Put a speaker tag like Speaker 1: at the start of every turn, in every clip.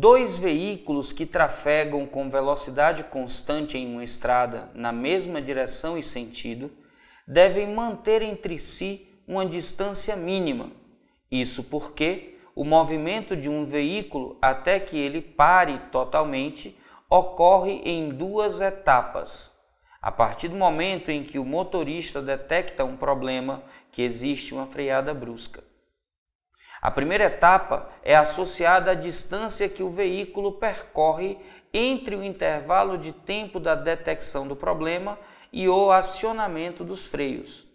Speaker 1: Dois veículos que trafegam com velocidade constante em uma estrada na mesma direção e sentido devem manter entre si uma distância mínima. Isso porque o movimento de um veículo até que ele pare totalmente ocorre em duas etapas. A partir do momento em que o motorista detecta um problema que existe uma freada brusca. A primeira etapa é associada à distância que o veículo percorre entre o intervalo de tempo da detecção do problema e o acionamento dos freios.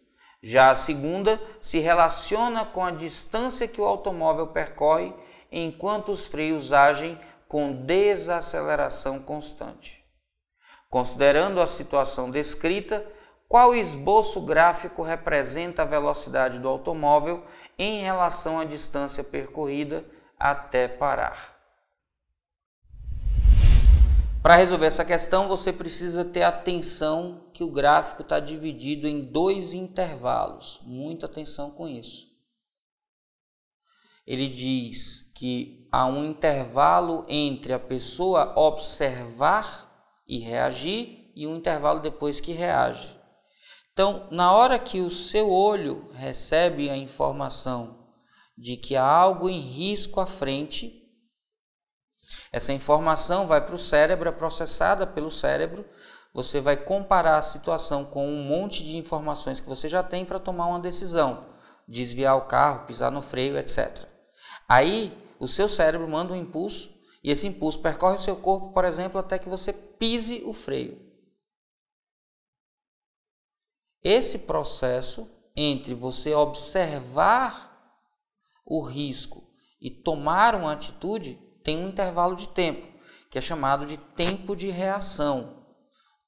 Speaker 1: Já a segunda se relaciona com a distância que o automóvel percorre enquanto os freios agem com desaceleração constante. Considerando a situação descrita, qual esboço gráfico representa a velocidade do automóvel em relação à distância percorrida até parar? Para resolver essa questão, você precisa ter atenção que o gráfico está dividido em dois intervalos. Muita atenção com isso. Ele diz que há um intervalo entre a pessoa observar e reagir e um intervalo depois que reage. Então, na hora que o seu olho recebe a informação de que há algo em risco à frente, essa informação vai para o cérebro, é processada pelo cérebro. Você vai comparar a situação com um monte de informações que você já tem para tomar uma decisão, desviar o carro, pisar no freio, etc. Aí, o seu cérebro manda um impulso e esse impulso percorre o seu corpo, por exemplo, até que você pise o freio. Esse processo entre você observar o risco e tomar uma atitude tem um intervalo de tempo, que é chamado de tempo de reação.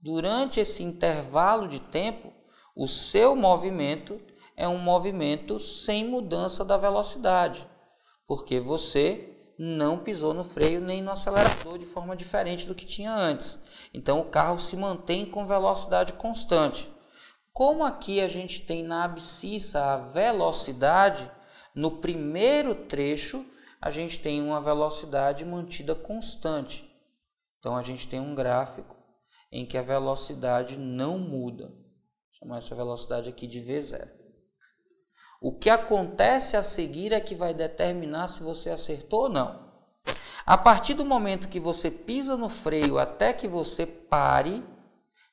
Speaker 1: Durante esse intervalo de tempo, o seu movimento é um movimento sem mudança da velocidade, porque você não pisou no freio nem no acelerador de forma diferente do que tinha antes. Então o carro se mantém com velocidade constante. Como aqui a gente tem na abscissa a velocidade, no primeiro trecho a gente tem uma velocidade mantida constante. Então a gente tem um gráfico em que a velocidade não muda. Vou chamar essa velocidade aqui de V0. O que acontece a seguir é que vai determinar se você acertou ou não. A partir do momento que você pisa no freio até que você pare,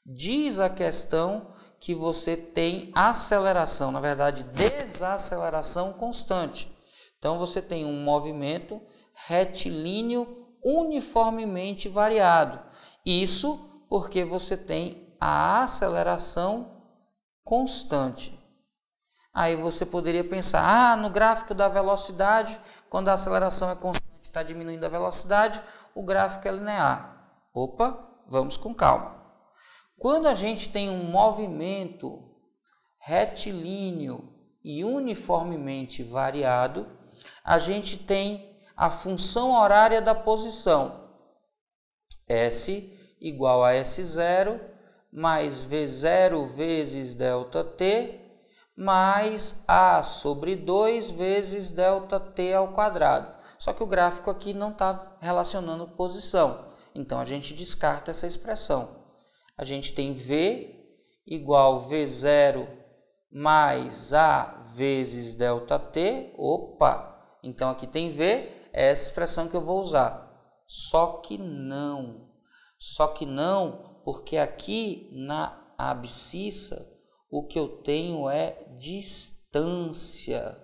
Speaker 1: diz a questão que você tem aceleração, na verdade, desaceleração constante. Então você tem um movimento retilíneo uniformemente variado. Isso porque você tem a aceleração constante. Aí você poderia pensar: ah, no gráfico da velocidade, quando a aceleração é constante, está diminuindo a velocidade, o gráfico é linear. Opa, vamos com calma. Quando a gente tem um movimento retilíneo e uniformemente variado, a gente tem a função horária da posição S igual a S0 mais V0 vezes delta T mais A sobre 2 vezes delta T ao quadrado. Só que o gráfico aqui não está relacionando posição, então a gente descarta essa expressão a gente tem V igual V0 mais A vezes delta T. Opa! Então aqui tem V, é essa expressão que eu vou usar. Só que não. Só que não, porque aqui na abscissa o que eu tenho é distância.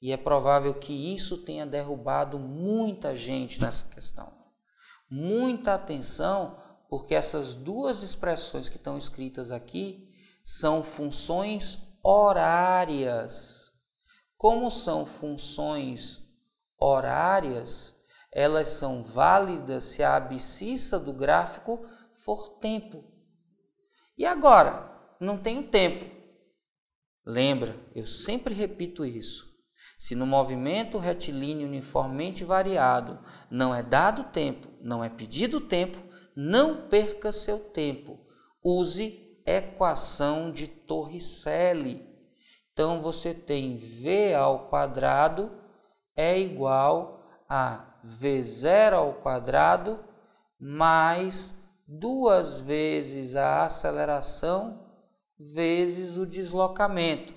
Speaker 1: E é provável que isso tenha derrubado muita gente nessa questão. Muita atenção porque essas duas expressões que estão escritas aqui são funções horárias. Como são funções horárias, elas são válidas se a abscissa do gráfico for tempo. E agora? Não tenho tempo. Lembra, eu sempre repito isso. Se no movimento retilíneo uniformemente variado não é dado tempo, não é pedido tempo, não perca seu tempo. Use equação de Torricelli. Então você tem v ao quadrado é igual a v0 ao quadrado mais duas vezes a aceleração vezes o deslocamento.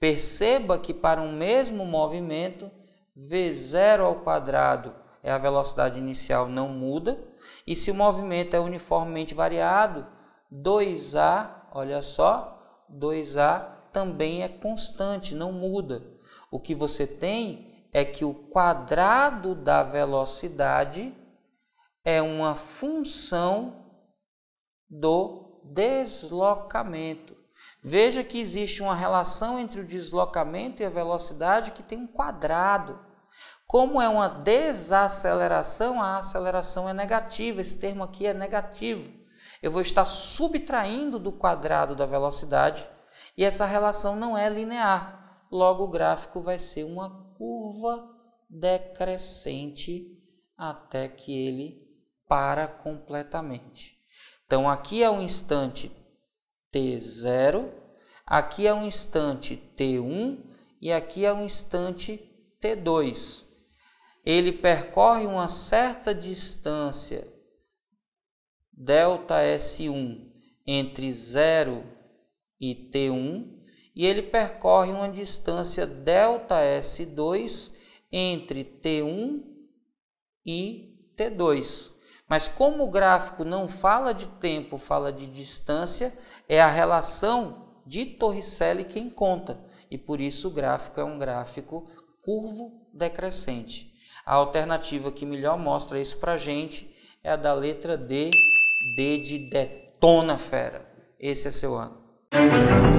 Speaker 1: Perceba que para um mesmo movimento v0 ao quadrado é a velocidade inicial não muda. E se o movimento é uniformemente variado, 2A, olha só, 2A também é constante, não muda. O que você tem é que o quadrado da velocidade é uma função do deslocamento. Veja que existe uma relação entre o deslocamento e a velocidade que tem um quadrado. Como é uma desaceleração, a aceleração é negativa, esse termo aqui é negativo. Eu vou estar subtraindo do quadrado da velocidade e essa relação não é linear. Logo, o gráfico vai ser uma curva decrescente até que ele para completamente. Então, aqui é o instante T0, aqui é o instante T1 e aqui é o instante T2 ele percorre uma certa distância, delta S1, entre 0 e T1, e ele percorre uma distância delta S2 entre T1 e T2. Mas como o gráfico não fala de tempo, fala de distância, é a relação de Torricelli quem conta. E por isso o gráfico é um gráfico curvo decrescente. A alternativa que melhor mostra isso para gente é a da letra D, D de detona fera. Esse é seu ano.